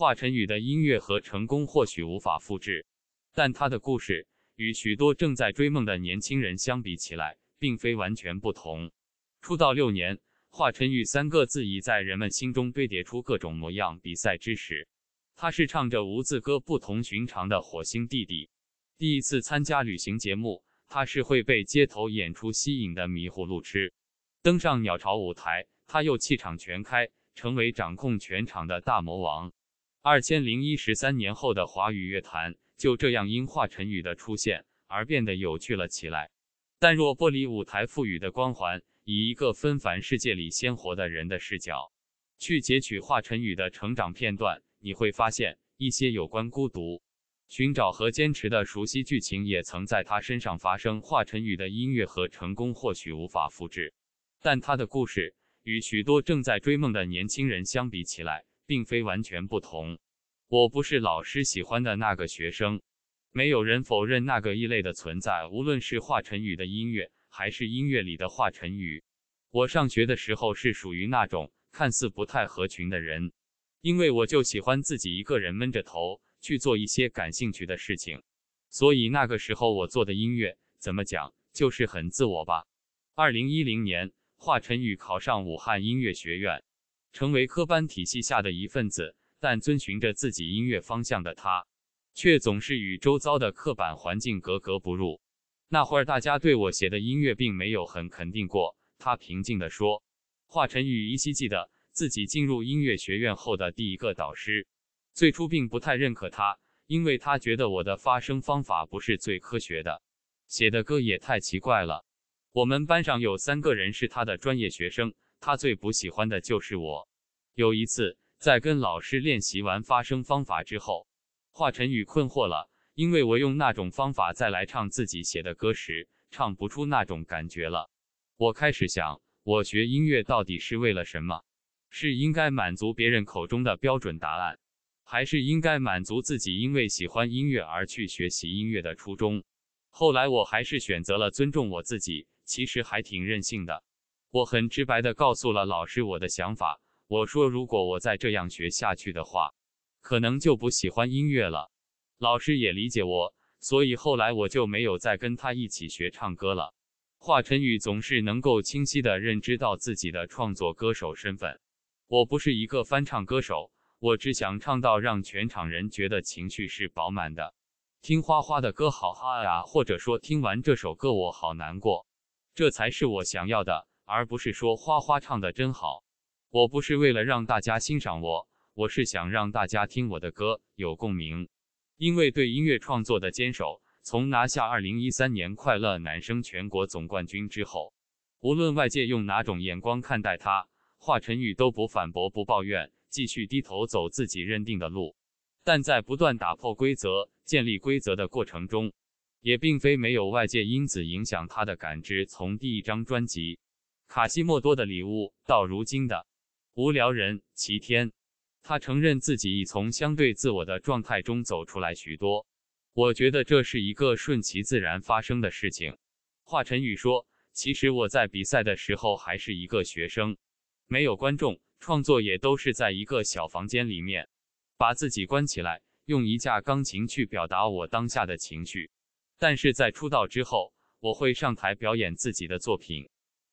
华晨宇的音乐和成功或许无法复制，但他的故事与许多正在追梦的年轻人相比起来，并非完全不同。出道六年，华晨宇三个字已在人们心中堆叠出各种模样。比赛之时，他是唱着无字歌、不同寻常的火星弟弟；第一次参加旅行节目，他是会被街头演出吸引的迷糊路痴；登上鸟巢舞台，他又气场全开，成为掌控全场的大魔王。二千零一十三年后的华语乐坛就这样因华晨宇的出现而变得有趣了起来。但若剥离舞台赋予的光环，以一个纷繁世界里鲜活的人的视角去截取华晨宇的成长片段，你会发现一些有关孤独、寻找和坚持的熟悉剧情也曾在他身上发生。华晨宇的音乐和成功或许无法复制，但他的故事与许多正在追梦的年轻人相比起来。并非完全不同。我不是老师喜欢的那个学生，没有人否认那个异类的存在。无论是华晨宇的音乐，还是音乐里的华晨宇，我上学的时候是属于那种看似不太合群的人，因为我就喜欢自己一个人闷着头去做一些感兴趣的事情。所以那个时候我做的音乐，怎么讲，就是很自我吧。二零一零年，华晨宇考上武汉音乐学院。成为科班体系下的一份子，但遵循着自己音乐方向的他，却总是与周遭的刻板环境格格不入。那会儿大家对我写的音乐并没有很肯定过。他平静地说。华晨宇依稀记得自己进入音乐学院后的第一个导师，最初并不太认可他，因为他觉得我的发声方法不是最科学的，写的歌也太奇怪了。我们班上有三个人是他的专业学生。他最不喜欢的就是我。有一次，在跟老师练习完发声方法之后，华晨宇困惑了，因为我用那种方法再来唱自己写的歌时，唱不出那种感觉了。我开始想，我学音乐到底是为了什么？是应该满足别人口中的标准答案，还是应该满足自己因为喜欢音乐而去学习音乐的初衷？后来，我还是选择了尊重我自己，其实还挺任性的。我很直白地告诉了老师我的想法，我说如果我再这样学下去的话，可能就不喜欢音乐了。老师也理解我，所以后来我就没有再跟他一起学唱歌了。华晨宇总是能够清晰地认知到自己的创作歌手身份，我不是一个翻唱歌手，我只想唱到让全场人觉得情绪是饱满的。听花花的歌好嗨啊，或者说听完这首歌我好难过，这才是我想要的。而不是说花花唱的真好，我不是为了让大家欣赏我，我是想让大家听我的歌有共鸣。因为对音乐创作的坚守，从拿下二零一三年快乐男声全国总冠军之后，无论外界用哪种眼光看待他，华晨宇都不反驳、不抱怨，继续低头走自己认定的路。但在不断打破规则、建立规则的过程中，也并非没有外界因子影响他的感知。从第一张专辑。卡西莫多的礼物到如今的无聊人齐天，他承认自己已从相对自我的状态中走出来许多。我觉得这是一个顺其自然发生的事情。华晨宇说：“其实我在比赛的时候还是一个学生，没有观众，创作也都是在一个小房间里面把自己关起来，用一架钢琴去表达我当下的情绪。但是在出道之后，我会上台表演自己的作品。”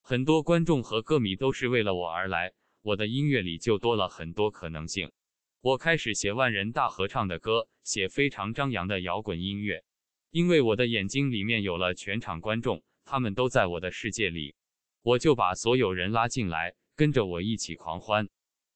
很多观众和歌迷都是为了我而来，我的音乐里就多了很多可能性。我开始写万人大合唱的歌，写非常张扬的摇滚音乐，因为我的眼睛里面有了全场观众，他们都在我的世界里，我就把所有人拉进来，跟着我一起狂欢。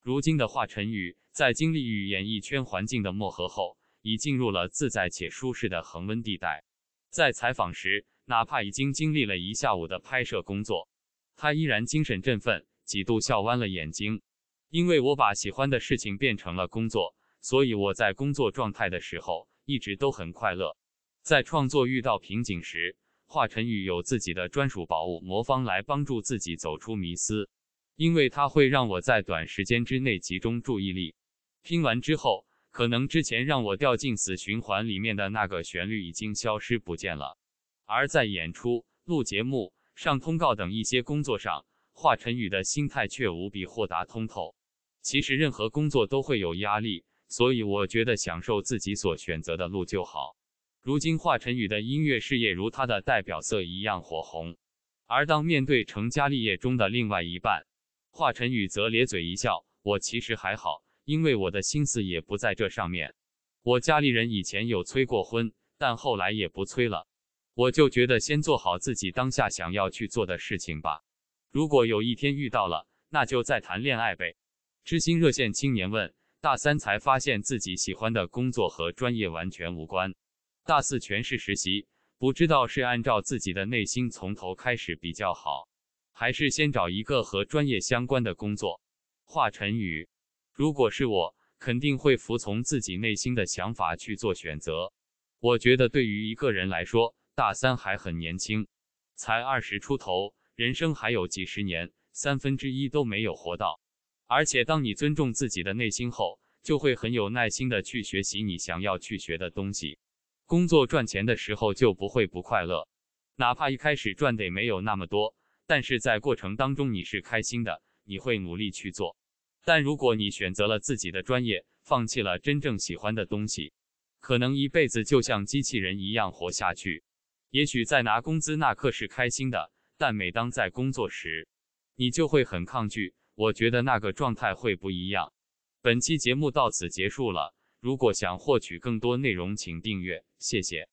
如今的华晨宇在经历与演艺圈环境的磨合后，已进入了自在且舒适的恒温地带。在采访时，哪怕已经经历了一下午的拍摄工作，他依然精神振奋，几度笑弯了眼睛。因为我把喜欢的事情变成了工作，所以我在工作状态的时候一直都很快乐。在创作遇到瓶颈时，华晨宇有自己的专属宝物魔方来帮助自己走出迷思，因为它会让我在短时间之内集中注意力。拼完之后，可能之前让我掉进死循环里面的那个旋律已经消失不见了。而在演出、录节目。上通告等一些工作上，华晨宇的心态却无比豁达通透。其实任何工作都会有压力，所以我觉得享受自己所选择的路就好。如今华晨宇的音乐事业如他的代表色一样火红，而当面对成家立业中的另外一半，华晨宇则咧嘴一笑：“我其实还好，因为我的心思也不在这上面。我家里人以前有催过婚，但后来也不催了。”我就觉得先做好自己当下想要去做的事情吧。如果有一天遇到了，那就再谈恋爱呗。知心热线青年问：大三才发现自己喜欢的工作和专业完全无关，大四全是实习，不知道是按照自己的内心从头开始比较好，还是先找一个和专业相关的工作？华晨宇：如果是我，肯定会服从自己内心的想法去做选择。我觉得对于一个人来说，大三还很年轻，才二十出头，人生还有几十年，三分之一都没有活到。而且，当你尊重自己的内心后，就会很有耐心的去学习你想要去学的东西。工作赚钱的时候就不会不快乐，哪怕一开始赚的没有那么多，但是在过程当中你是开心的，你会努力去做。但如果你选择了自己的专业，放弃了真正喜欢的东西，可能一辈子就像机器人一样活下去。也许在拿工资那刻是开心的，但每当在工作时，你就会很抗拒。我觉得那个状态会不一样。本期节目到此结束了。如果想获取更多内容，请订阅。谢谢。